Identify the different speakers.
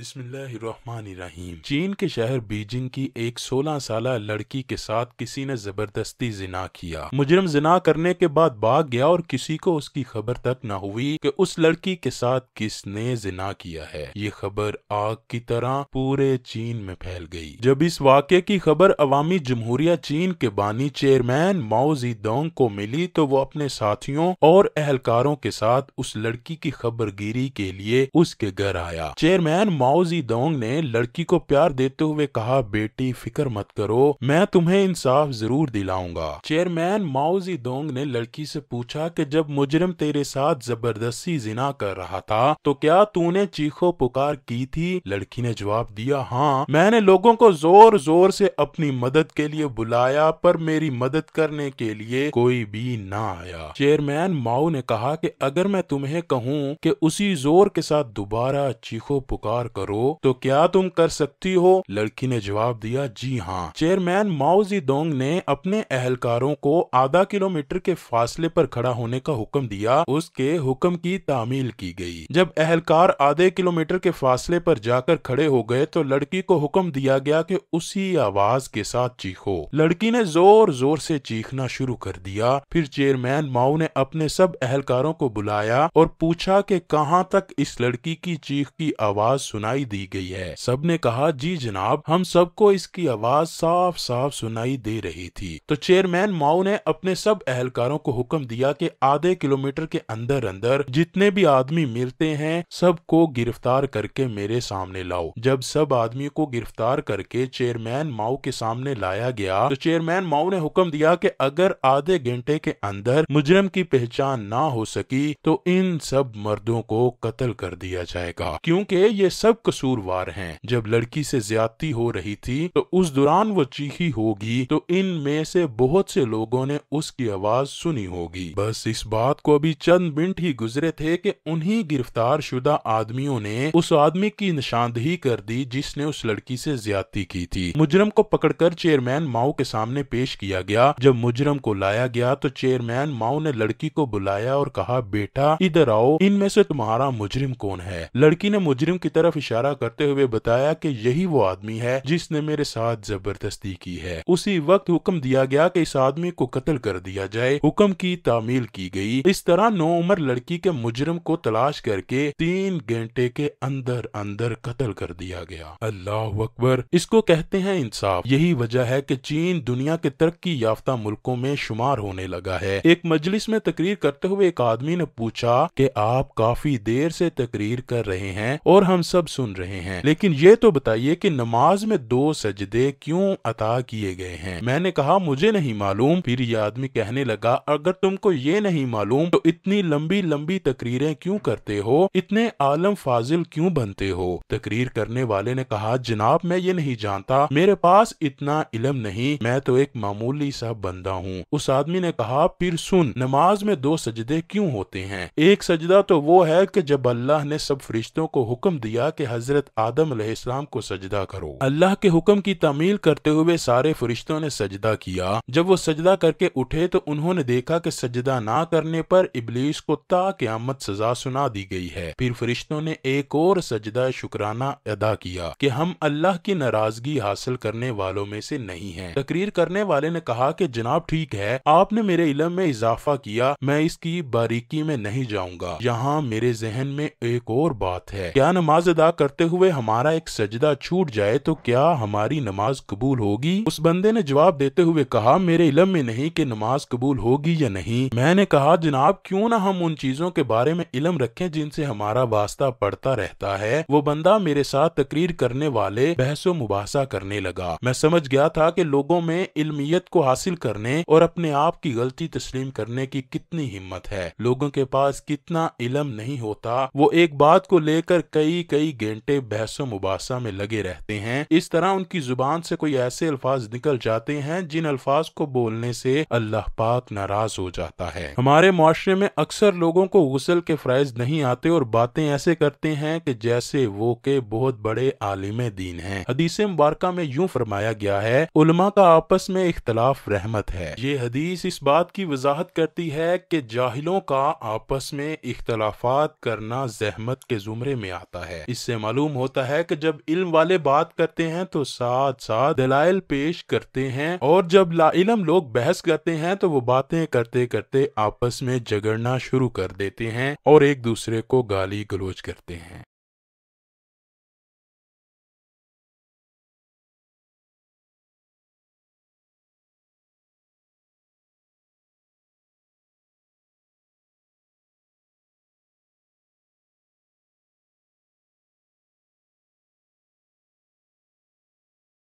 Speaker 1: बिस्मिल्लाहिर्रहमानिर्रहीम चीन के शहर बीजिंग की एक 16 साल लड़की के साथ किसी ने जबरदस्ती जिना किया मुजरम जिना करने के बाद भाग गया और किसी को उसकी खबर तक न हुई कि उस लड़की के साथ किसने जिना किया है ये खबर आग की तरह पूरे चीन में फैल गई जब इस वाक्य की खबर अवामी जमहूरिया चीन के बानी चेयरमैन माओजी दोंग को मिली तो वो अपने साथियों और एहलकारों के साथ उस लड़की की खबरगिरी के लिए उसके घर आया चेयरमैन माओजी दोंग ने लड़की को प्यार देते हुए कहा बेटी फिक्र मत करो मैं तुम्हें इंसाफ जरूर दिलाऊंगा चेयरमैन माओजी दोंग ने लड़की से पूछा कि जब मुजरिम तेरे साथ जबरदस्ती जिना कर रहा था तो क्या तूने चीखो पुकार की थी लड़की ने जवाब दिया हाँ मैंने लोगों को जोर जोर से अपनी मदद के लिए बुलाया पर मेरी मदद करने के लिए कोई भी ना आया चेयरमैन माओ ने कहा कि अगर मैं तुम्हें कहूँ कि उसी जोर के साथ दोबारा चीखो पुकार करो तो क्या तुम कर सकती हो लड़की ने जवाब दिया जी हाँ चेयरमैन माओजी दोंग ने अपने अहलकारों को आधा किलोमीटर के फासले पर खड़ा होने का हुक्म दिया उसके हुक्म की तामील की गई जब अहलकार आधे किलोमीटर के फासले पर जाकर खड़े हो गए तो लड़की को हुक्म दिया गया कि उसी आवाज के साथ चीखो लड़की ने जोर जोर से चीखना शुरू कर दिया फिर चेयरमैन माओ ने अपने सब अहलकारों को बुलाया और पूछा कि कहाँ तक इस लड़की की चीख की आवाज सुन सुनाई दी गई है सबने कहा जी जनाब हम सबको इसकी आवाज साफ साफ सुनाई दे रही थी तो चेयरमैन माओ ने अपने सब एहलकारों को हुक्म दिया कि आधे किलोमीटर के अंदर अंदर जितने भी आदमी मिलते हैं सबको गिरफ्तार करके मेरे सामने लाओ जब सब आदमी को गिरफ्तार करके चेयरमैन माओ के सामने लाया गया तो चेयरमैन माओ ने हुक्म दिया कि अगर आधे घंटे के अंदर मुजरम की पहचान ना हो सकी तो इन सब मर्दों को कत्ल कर दिया जाएगा क्योंकि ये सब सब कसूरवार हैं जब लड़की से ज्यादती हो रही थी तो उस दौरान वो चीखी होगी तो इनमें से बहुत से लोगों ने उसकी आवाज सुनी होगी बस इस बात को अभी चंद मिनट ही गुजरे थे कि उन्हीं गिरफ्तार शुदा आदमियों ने उस आदमी की निशानदही कर दी जिसने उस लड़की से ज्यादती की थी मुजरम को पकड़कर चेयरमैन माओ के सामने पेश किया गया जब मुजरम को लाया गया तो चेयरमैन माओ ने लड़की को बुलाया और कहा बेटा इधर आओ इनमें से तुम्हारा मुजरिम कौन है लड़की ने मुजरिम की तरफ इशारा करते हुए बताया कि यही वो आदमी है जिसने मेरे साथ जबरदस्ती की है उसी वक्त हुक्म दिया गया कि इस आदमी को कत्ल कर दिया जाए हुक्म की तामील की गई इस तरह नौ उम्र लड़की के मुजरम को तलाश करके तीन घंटे के अंदर अंदर कत्ल कर दिया गया अल्लाह अकबर इसको कहते हैं इंसाफ यही वजह है की चीन दुनिया के तरक्की याफ्ता मुल्कों में शुमार होने लगा है एक मजलिस में तकरीर करते हुए एक आदमी ने पूछा की आप काफी देर से तकरीर कर रहे हैं और हम सब सुन रहे हैं लेकिन ये तो बताइए कि नमाज में दो सजदे क्यों अता किए गए हैं मैंने कहा मुझे नहीं मालूम फिर ये आदमी कहने लगा अगर तुमको ये नहीं मालूम तो इतनी लंबी लंबी तकरीरें क्यों करते हो इतने आलम फाजिल क्यों बनते हो तकरीर करने वाले ने कहा जनाब मैं ये नहीं जानता मेरे पास इतना इलम नहीं मैं तो एक मामूली सा बंदा हूँ उस आदमी ने कहा फिर सुन नमाज में दो सजदे क्यों होते हैं एक सजदा तो वो है कि जब अल्लाह ने सब फरिश्तों को हुक्म दिया के हजरत आदम आदम्लाम को सजदा करो अल्लाह के हुक्म की तमील करते हुए सारे फरिश्तों ने सजदा किया जब वो सजदा करके उठे तो उन्होंने देखा कि सजदा ना करने पर इबलीस को ताकियामत सजा सुना दी गई है फिर फरिश्तों ने एक और सजदा शुक्राना अदा किया कि हम अल्लाह की नाराजगी हासिल करने वालों में से नहीं है तकरीर करने वाले ने कहा कि जनाब ठीक है आपने मेरे इलम में इजाफा किया मैं इसकी बारीकी में नहीं जाऊंगा यहाँ मेरे जहन में एक और बात है क्या नमाज अदा दुआ करते हुए हमारा एक सजदा छूट जाए तो क्या हमारी नमाज कबूल होगी उस बंदे ने जवाब देते हुए कहा मेरे इलम में नहीं की नमाज कबूल होगी या नहीं मैंने कहा जनाब क्यूँ ना हम उन चीजों के बारे में इलम रखे जिनसे हमारा वास्ता पड़ता रहता है वो बंदा मेरे साथ तकरीर करने वाले बहसो मुबासा करने लगा मैं समझ गया था की लोगों में इलमियत को हासिल करने और अपने आप की गलती तस्लीम करने की कितनी हिम्मत है लोगों के पास कितना इलम नहीं होता वो एक बात को लेकर कई कई घंटे बहसो मुबासा में लगे रहते हैं इस तरह उनकी जुबान से कोई ऐसे अल्फाज निकल जाते हैं जिन अल्फाज को बोलने से अल्लाह पाक नाराज हो जाता है हमारे माशरे में अक्सर लोगों को गुसल के फ्राइज नहीं आते और बातें ऐसे करते हैं कि जैसे वो के बहुत बड़े आलिम दीन है हदीस मुबारक में यूं फरमाया गया है उलमा का आपस में इख्तलाफ रहमत है ये हदीस इस बात की वजाहत करती है कि जाहिलों का आपस में इख्तलाफात करना जहमत के जुमरे में आता है इससे इससे मालूम होता है कि जब इल्म वाले बात करते हैं तो साथ साथ दलाइल पेश करते हैं और जब लाइलम लोग बहस करते हैं तो वो बातें करते करते आपस में झगड़ना शुरू कर देते हैं और एक दूसरे को गाली गलोच करते हैं